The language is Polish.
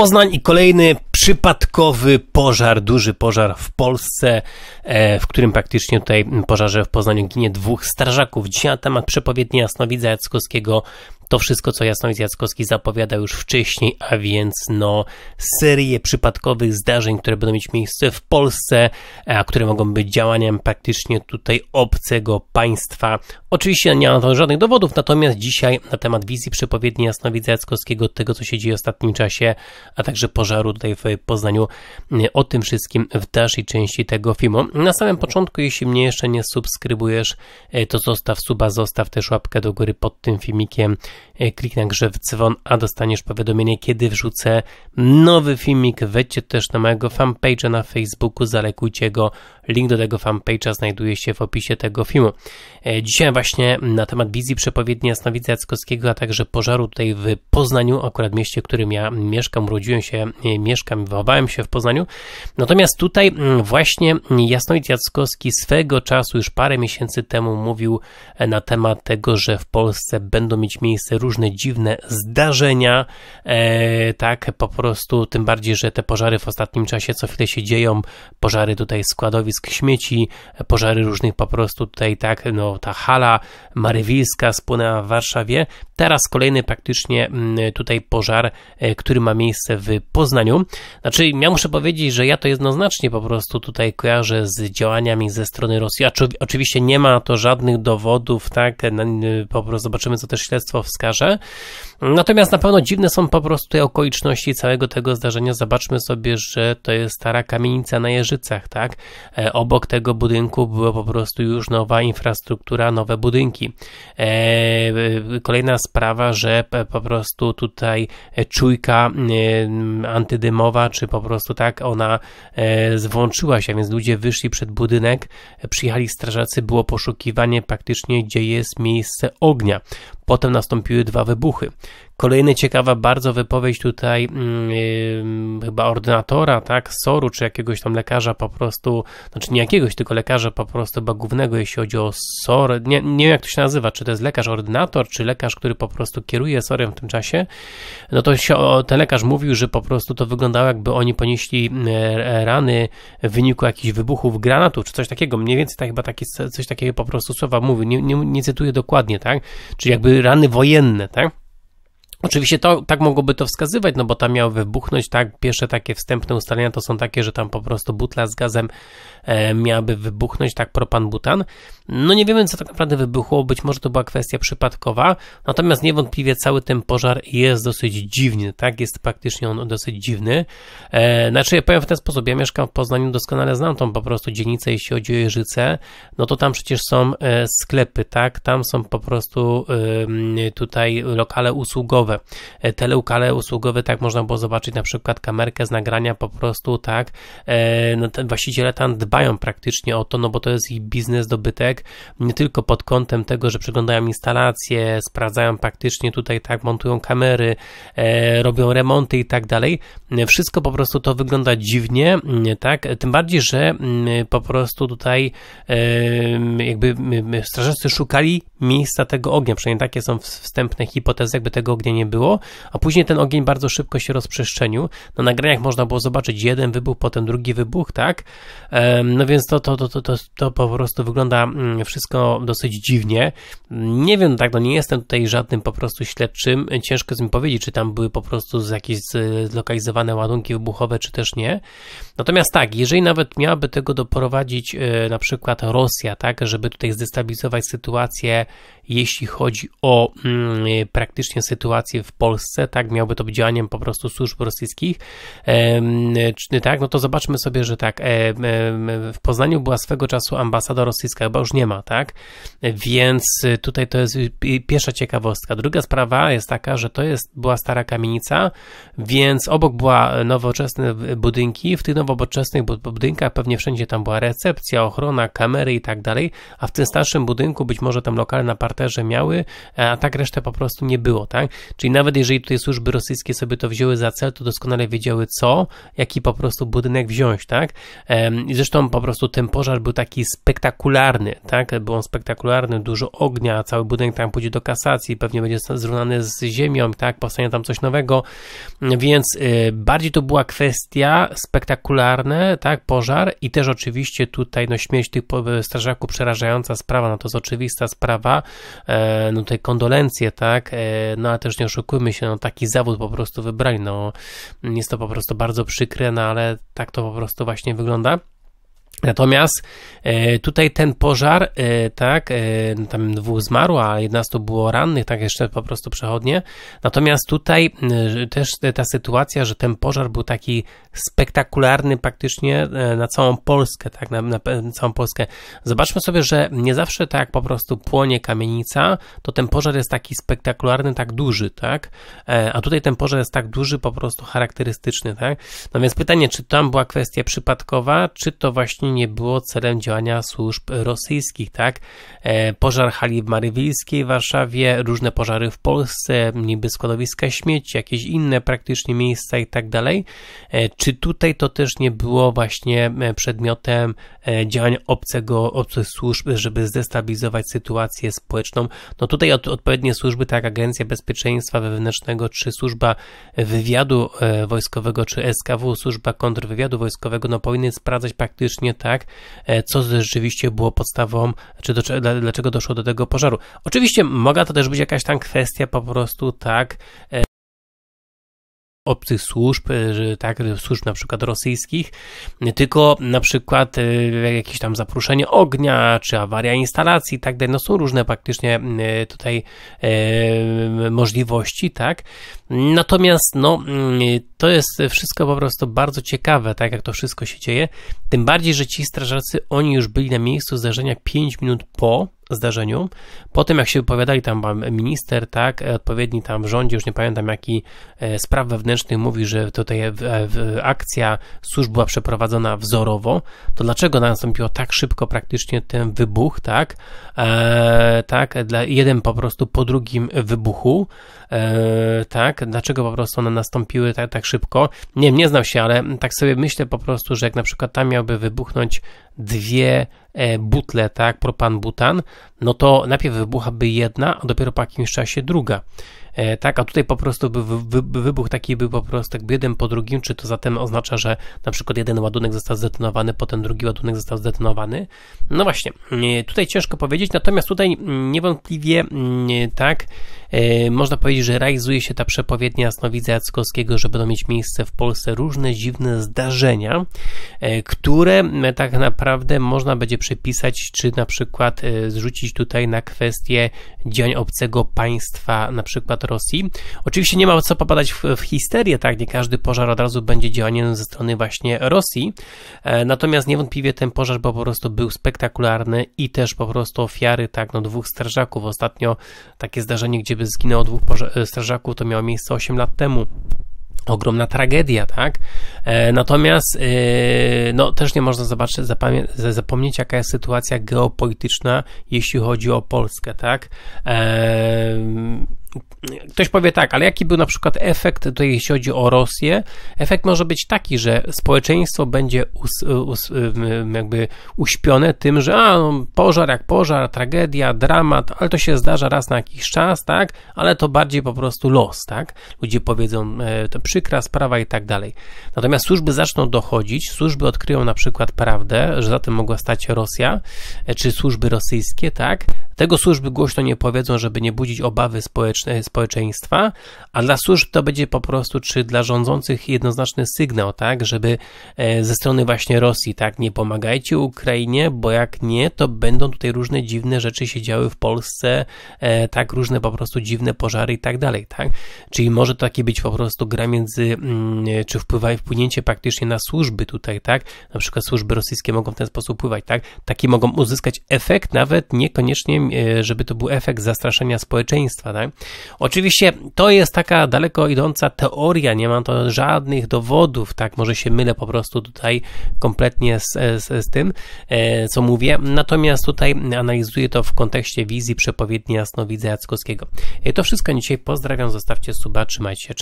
Poznań i kolejny przypadkowy pożar, duży pożar w Polsce, e, w którym praktycznie tutaj pożarze w Poznaniu ginie dwóch strażaków. Dzisiaj na temat przepowiedni jasnowidza Jackowskiego to wszystko, co Jasnowic Jackowski zapowiadał już wcześniej, a więc no serię przypadkowych zdarzeń, które będą mieć miejsce w Polsce, a które mogą być działaniem praktycznie tutaj obcego państwa. Oczywiście nie ma to żadnych dowodów, natomiast dzisiaj na temat wizji przepowiedni Jasnowidza Jackowskiego, tego co się dzieje w ostatnim czasie, a także pożaru tutaj w Poznaniu, o tym wszystkim w dalszej części tego filmu. Na samym początku, jeśli mnie jeszcze nie subskrybujesz, e, to zostaw suba, zostaw też łapkę do góry pod tym filmikiem, E, kliknę grze w dzwon, a dostaniesz powiadomienie, kiedy wrzucę nowy filmik. Wejdźcie też na mojego fanpage'a na Facebooku, zalekujcie go. Link do tego fanpage'a znajduje się w opisie tego filmu. E, dzisiaj właśnie na temat wizji przepowiedni Jasnowidza Jackowskiego, a także pożaru tutaj w Poznaniu, akurat mieście, w którym ja mieszkam, urodziłem się, e, mieszkam, wychowałem się w Poznaniu. Natomiast tutaj mm, właśnie Jasnowidz Jackowski swego czasu, już parę miesięcy temu mówił na temat tego, że w Polsce będą mieć miejsce miejsce różne dziwne zdarzenia, e, tak po prostu, tym bardziej, że te pożary w ostatnim czasie co chwilę się dzieją, pożary tutaj składowisk śmieci, pożary różnych po prostu tutaj tak, no ta hala marywilska spłynęła w Warszawie, Teraz kolejny praktycznie mm, tutaj pożar, e, który ma miejsce w Poznaniu. Znaczy, ja muszę powiedzieć, że ja to jednoznacznie po prostu tutaj kojarzę z działaniami ze strony Rosji. Oczywiście nie ma to żadnych dowodów, tak? E, e, po prostu zobaczymy, co też śledztwo wskaże. Natomiast na pewno dziwne są po prostu te okoliczności całego tego zdarzenia. Zobaczmy sobie, że to jest stara kamienica na Jeżycach, tak? E, obok tego budynku była po prostu już nowa infrastruktura, nowe budynki. E, e, kolejna sprawa, że po prostu tutaj czujka antydymowa, czy po prostu tak, ona zwłączyła się, więc ludzie wyszli przed budynek, przyjechali strażacy, było poszukiwanie praktycznie, gdzie jest miejsce ognia. Potem nastąpiły dwa wybuchy. Kolejna ciekawa bardzo wypowiedź tutaj yy, chyba ordynatora, tak, SOR-u, czy jakiegoś tam lekarza po prostu, znaczy nie jakiegoś, tylko lekarza po prostu głównego, jeśli chodzi o SOR, nie, nie wiem jak to się nazywa, czy to jest lekarz ordynator, czy lekarz, który po prostu kieruje SOR-em w tym czasie, no to się, ten lekarz mówił, że po prostu to wyglądało jakby oni ponieśli e, e, rany w wyniku jakichś wybuchów granatów, czy coś takiego, mniej więcej tak, chyba taki, coś takiego po prostu słowa mówił, nie, nie, nie cytuję dokładnie, tak, czyli jakby rany wojenne, tak, Oczywiście to, tak mogłoby to wskazywać, no bo tam miał wybuchnąć, tak, pierwsze takie wstępne ustalenia to są takie, że tam po prostu butla z gazem e, miałaby wybuchnąć, tak, propan-butan. No nie wiemy, co tak naprawdę wybuchło, być może to była kwestia przypadkowa, natomiast niewątpliwie cały ten pożar jest dosyć dziwny, tak, jest praktycznie on dosyć dziwny. E, znaczy ja powiem w ten sposób, ja mieszkam w Poznaniu, doskonale znam tą po prostu dzielnicę, jeśli chodzi o Jeżyce, no to tam przecież są e, sklepy, tak, tam są po prostu e, tutaj lokale usługowe, usługowe. Tele usługowe, tak można było zobaczyć na przykład kamerkę z nagrania po prostu, tak, e, no, właściciele tam dbają praktycznie o to, no bo to jest ich biznes, dobytek, nie tylko pod kątem tego, że przeglądają instalacje, sprawdzają praktycznie tutaj, tak, montują kamery, e, robią remonty i tak dalej. Wszystko po prostu to wygląda dziwnie, mm, tak, tym bardziej, że mm, po prostu tutaj e, jakby mm, strażacy szukali miejsca tego ognia, przynajmniej takie są wstępne hipotezy, jakby tego ognia nie nie było, a później ten ogień bardzo szybko się rozprzestrzenił. Na nagraniach można było zobaczyć jeden wybuch, potem drugi wybuch, tak? No więc to, to, to, to, to, to po prostu wygląda mm, wszystko dosyć dziwnie. Nie wiem, tak, no nie jestem tutaj żadnym po prostu śledczym. Ciężko z mi powiedzieć, czy tam były po prostu jakieś zlokalizowane ładunki wybuchowe, czy też nie. Natomiast tak, jeżeli nawet miałaby tego doprowadzić e, na przykład Rosja, tak, żeby tutaj zdestabilizować sytuację, jeśli chodzi o mm, praktycznie sytuację, sytuację w Polsce, tak, miałby to być działaniem po prostu służb rosyjskich, czy, tak, no to zobaczmy sobie, że tak, w Poznaniu była swego czasu ambasada rosyjska, chyba już nie ma, tak, więc tutaj to jest pierwsza ciekawostka. Druga sprawa jest taka, że to jest, była stara kamienica, więc obok była nowoczesne budynki, w tych nowoczesnych budynkach pewnie wszędzie tam była recepcja, ochrona, kamery i tak dalej, a w tym starszym budynku być może tam lokale na parterze miały, a tak resztę po prostu nie było, tak? Czyli nawet jeżeli tutaj służby rosyjskie sobie to wzięły za cel, to doskonale wiedziały co, jaki po prostu budynek wziąć, tak? I zresztą po prostu ten pożar był taki spektakularny, tak? Był on spektakularny, dużo ognia, cały budynek tam pójdzie do kasacji, pewnie będzie zrównany z ziemią, tak? Powstanie tam coś nowego, więc y, bardziej to była kwestia spektakularne, tak? Pożar i też oczywiście tutaj no śmierć tych strażaków przerażająca sprawa, no to jest oczywista sprawa, e, no tutaj kondolencje, tak? E, no ale też nie nie oszukujmy się, no taki zawód po prostu wybrali, no jest to po prostu bardzo przykre, no ale tak to po prostu właśnie wygląda. Natomiast e, tutaj ten pożar, e, tak, e, tam dwóch zmarło, a 11 było rannych, tak jeszcze po prostu przechodnie. Natomiast tutaj też ta sytuacja, że ten pożar był taki spektakularny praktycznie na całą Polskę, tak, na, na całą Polskę. Zobaczmy sobie, że nie zawsze tak po prostu płonie kamienica, to ten pożar jest taki spektakularny, tak duży, tak, a tutaj ten pożar jest tak duży, po prostu charakterystyczny, tak. No więc pytanie, czy tam była kwestia przypadkowa, czy to właśnie wcześniej nie było celem działania służb rosyjskich, tak? E, pożar hali marywiejskiej w Warszawie, różne pożary w Polsce, niby składowiska śmieci, jakieś inne praktycznie miejsca i tak dalej. E, czy tutaj to też nie było właśnie e, przedmiotem działań obcego, obcych służb, żeby zdestabilizować sytuację społeczną? No tutaj od, odpowiednie służby, tak jak Agencja Bezpieczeństwa Wewnętrznego, czy Służba Wywiadu Wojskowego, czy SKW, Służba Kontrwywiadu Wojskowego, no powinny sprawdzać praktycznie tak, e, co rzeczywiście było podstawą, czy do, dlaczego doszło do tego pożaru. Oczywiście mogła to też być jakaś tam kwestia po prostu tak e, obcych służb, e, tak, służb na przykład rosyjskich, tylko na przykład e, jakieś tam zapruszenie ognia, czy awaria instalacji tak no są różne praktycznie e, tutaj możliwości, tak, natomiast no to jest wszystko po prostu bardzo ciekawe, tak, jak to wszystko się dzieje, tym bardziej, że ci strażacy, oni już byli na miejscu zdarzenia 5 minut po, zdarzeniu. Po tym, jak się wypowiadali tam minister, tak, e, odpowiedni tam w rządzie, już nie pamiętam jaki, e, spraw wewnętrznych mówi, że tutaj e, akcja służb była przeprowadzona wzorowo, to dlaczego nastąpiło tak szybko praktycznie ten wybuch, tak, e, tak, dla, jeden po prostu po drugim wybuchu, e, tak, dlaczego po prostu one nastąpiły tak, tak szybko? Nie nie znam się, ale tak sobie myślę po prostu, że jak na przykład tam miałby wybuchnąć dwie e, butle, tak, propan-butan, no to najpierw wybuchałaby jedna, a dopiero po jakimś czasie druga. E, tak, a tutaj po prostu by wybuch taki był po prostu jakby jeden po drugim, czy to zatem oznacza, że na przykład jeden ładunek został zdetonowany, potem drugi ładunek został zdetonowany? No właśnie, e, tutaj ciężko powiedzieć, natomiast tutaj niewątpliwie mm, tak, E, można powiedzieć, że realizuje się ta przepowiednia Jasnowidza Jackowskiego, że będą mieć miejsce w Polsce różne dziwne zdarzenia, e, które e, tak naprawdę można będzie przypisać, czy na przykład zrzucić tutaj na kwestię działań obcego państwa, na przykład Rosji. Oczywiście nie ma co popadać w, w histerię, tak? Nie każdy pożar od razu będzie działaniem ze strony właśnie Rosji. Natomiast niewątpliwie ten pożar bo po prostu był spektakularny i też po prostu ofiary, tak, no dwóch strażaków. Ostatnio takie zdarzenie, gdzie by gdy zginęło dwóch e, strażaków, to miało miejsce 8 lat temu ogromna tragedia, tak? E, natomiast e, no, też nie można zobaczyć, zapomnieć, jaka jest sytuacja geopolityczna, jeśli chodzi o Polskę, tak? ktoś powie tak, ale jaki był na przykład efekt tutaj, jeśli chodzi o Rosję? Efekt może być taki, że społeczeństwo będzie us, us, jakby uśpione tym, że a, no, pożar jak pożar, tragedia, dramat, ale to się zdarza raz na jakiś czas, tak? Ale to bardziej po prostu los, tak? Ludzie powiedzą, e, to przykra sprawa i tak dalej. Natomiast służby zaczną dochodzić, służby odkryją na przykład prawdę, że za tym mogła stać Rosja, e, czy służby rosyjskie, tak? Tego służby głośno nie powiedzą, żeby nie budzić obawy społeczne, społeczeństwa, a dla służb to będzie po prostu, czy dla rządzących jednoznaczny sygnał, tak, żeby e, ze strony właśnie Rosji, tak, nie pomagajcie Ukrainie, bo jak nie, to będą tutaj różne dziwne rzeczy się działy w Polsce, e, tak, różne po prostu dziwne pożary i tak dalej, tak. Czyli może to taki być po prostu gra między, mm, e, czy wpływa, wpłynięcie praktycznie na służby tutaj, tak, na przykład służby rosyjskie mogą w ten sposób wpływać, tak, takie mogą uzyskać efekt nawet niekoniecznie E, żeby to był efekt zastraszenia społeczeństwa. Tak? Oczywiście to jest taka daleko idąca teoria, nie mam to żadnych dowodów, tak? Może się mylę po prostu tutaj kompletnie z, z, z tym, e, co mówię. Natomiast tutaj analizuję to w kontekście wizji przepowiedni jasnowidza Jackowskiego. E, to wszystko na dzisiaj. Pozdrawiam, zostawcie suba, trzymajcie się.